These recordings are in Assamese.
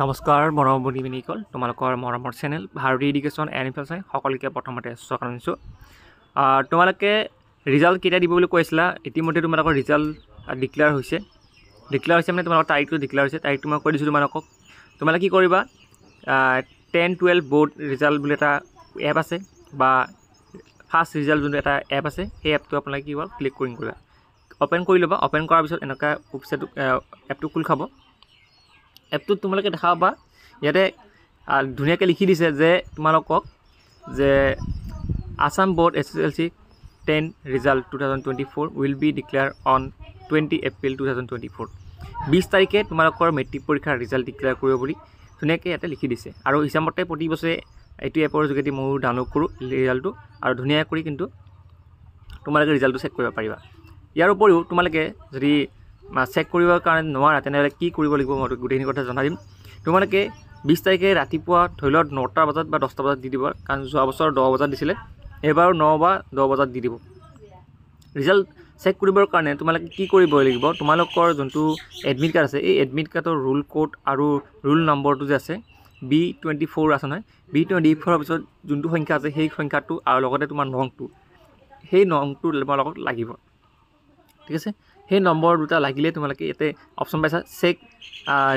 নমস্কাৰ মৰম ভনীমণীসকল তোমালোকৰ মৰমৰ channel Bharati education N F L চাই সকলোকে প্ৰথমতে স্বাগতম জনাইছোঁ তোমালোকে ৰিজাল্ট কেতিয়া দিব বুলি কৈছিলা ইতিমধ্যে তোমালোকৰ ৰিজাল্ট ডিক্লেয়াৰ হৈছে ডিক্লেয়াৰ হৈছে মানে তোমালোকৰ তাৰিখটো ডিক্লেয়াৰ হৈছে তাৰিখটো মই কৈ দিছোঁ তোমালোকক তোমালোকে কি কৰিবা টেন টুৱেলভ বৰ্ড ৰিজাল্ট বুলি এটা এপ আছে বা ফাৰ্ষ্ট ৰিজাল্ট যোনটো এটা এপ আছে সেই এপটো আপোনালোকে কি কৰিব ক্লিক কৰিম কৰিবা অ'পেন কৰি ল'বা অ'পেন কৰাৰ পিছত এনেকুৱা ৱেবছাইটটো এপটো খোল খাব এপটোত তোমালোকে দেখা পাবা ইয়াতে ধুনীয়াকৈ লিখি দিছে যে তোমালোকক যে Assam board S S L C ten result two thousand twenty four will be declare on twenty April two thousand twenty four বিছ তাৰিখে তোমালোকৰ মেট্ৰিক পৰীক্ষাৰ ৰিজাল্ট ডিক্লেয়াৰ কৰিব বুলি ধুনীয়াকৈ ইয়াতে লিখি দিছে আৰু হিসাবতে প্ৰতি বছৰে এইটো এপৰ যোগেদি ময়ো ডাউনলোড কৰোঁ ৰিজাল্টটো আৰু ধুনিয়া কৰি কিন্তু তোমালোকে ৰিজাল্টটো চেক কৰিব পাৰিবা ইয়াৰ উপৰিও তোমালোকে যদি চেক কৰিবৰ কাৰণে নোৱাৰা তেনেহ'লে কি কৰিব লাগিব মই গোটেইখিনি কথা জনাই দিম তোমালোকে বিছ তাৰিখে ৰাতিপুৱা ধৰি লওক নটা বজাত বা দহটা বজাত দি দিব কাৰণ যোৱা বছৰ দহ বজাত দিছিলে এইবাৰ ন বা দহ বজাত দি দিব ৰিজাল্ট চেক কৰিবৰ কাৰণে তোমালোকে কি কৰিব লাগিব তোমালোকৰ যোনটো এডমিট কাৰ্ড আছে এই এডমিট কাৰ্ডৰ ৰোল ক'ড আৰু ৰোল নম্বৰটো যে আছে বি টুৱেণ্টি ফ'ৰ আছে নহয় বি টুৱেণ্টি ফ'ৰৰ পিছত যোনটো সংখ্যা আছে সেই সংখ্যাটো আৰু লগতে তোমাৰ নংটো সেই নংটো তোমালোকক লাগিব ঠিক আছে সেই নম্বৰ দুটা লাগিলে তোমালোকে ইয়াতে অপশ্যন পাইছা check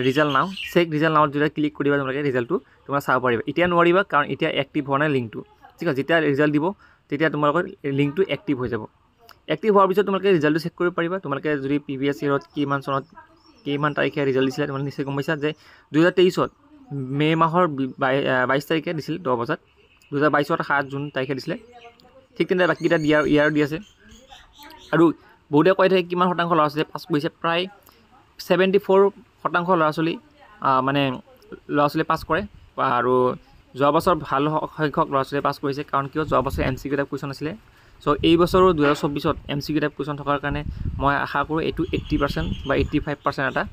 result now check result নাওত যেতিয়া ক্লিক কৰিবা তোমালোকে ৰিজাল্টটো তোমাৰ চাব পাৰিবা এতিয়া নোৱাৰিবা কাৰণ এতিয়া এক্টিভ হোৱা নাই লিংকটো ঠিক আছে যেতিয়া ৰিজাল্ট দিব তেতিয়া তোমালোকৰ লিংকটো এক্টিভ হৈ যাব এক্টিভ হোৱাৰ পিছত তোমালোকে ৰিজাল্টটো চেক কৰিব পাৰিবা তোমালোকে যদি প্ৰি ভি এছ ইয়েৰত কিমান চনত কিমান তাৰিখে ৰিজাল্ট দিছিলে তোমালোকে নিশ্চয় গম পাইছা যে দুহেজাৰ তেইছত মে' মাহৰ বাইছ তাৰিখে দিছিল দহ বজাত দুহেজাৰ বাইছত সাত জুন তাৰিখে দিছিলে ঠিক তেনেদৰে বাকীকেইটা ইয়াৰ দি আছে আৰু বহুতে কৈ থাকে কিমান শতাংশ ল'ৰা ছোৱালীয়ে পাছ কৰিছে প্ৰায় ছেভেণ্টি ফ'ৰ শতাংশ ল'ৰা ছোৱালী মানে ল'ৰা ছোৱালীয়ে পাছ কৰে আৰু যোৱা বছৰ ভাল সংখ্যক ল'ৰা ছোৱালীয়ে পাছ কৰিছে কাৰণ কিয় যোৱা বছৰ M C Q type question আছিলে চ' এই বছৰো দুহেজাৰ চৌব্বিছত M C Q type question থকাৰ কাৰণে মই আশা কৰোঁ এইটো এইট্টি পাৰ্চেণ্ট বা এইট্টি ফাইভ পাৰ্চেণ্ট এটা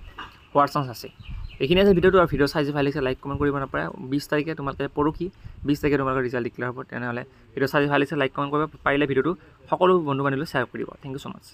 হোৱাৰ চান্স আছে এইখিনিয়ে আছে ভিডিঅ'টো আৰু ভিডিও চাই যে ভাল লাগিছে লাইক কমেণ্ট কৰিব নাপায় বিছ তাৰিখে তোমালোকে পৰহি বিছ তাৰিখে তোমালোকৰ ৰিজাল্ট ডিক্লেয়াৰ হ'ব তেনেহ'লে ভিডিঅ' চাই ভাল লাগিছে লাইক কমেণ্ট কৰিব পাৰিলে ভিডিঅ'টো সকলো বন্ধু বান্ধৱীলৈ শ্বেয়াৰ কৰিব থেংক ইউ ছ' মাছ